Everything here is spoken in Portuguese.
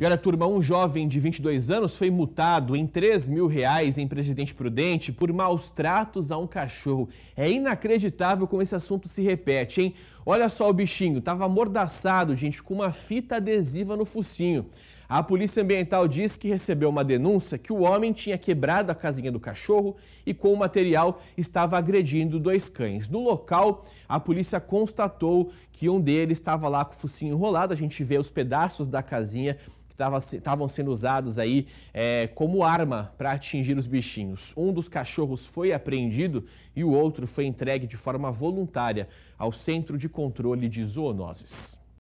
E olha, turma, um jovem de 22 anos foi multado em 3 mil reais em Presidente Prudente por maus tratos a um cachorro. É inacreditável como esse assunto se repete, hein? Olha só o bichinho, estava amordaçado, gente, com uma fita adesiva no focinho. A Polícia Ambiental diz que recebeu uma denúncia que o homem tinha quebrado a casinha do cachorro e com o material estava agredindo dois cães. No local, a polícia constatou que um deles estava lá com o focinho enrolado, a gente vê os pedaços da casinha estavam sendo usados aí é, como arma para atingir os bichinhos. Um dos cachorros foi apreendido e o outro foi entregue de forma voluntária ao Centro de Controle de Zoonoses.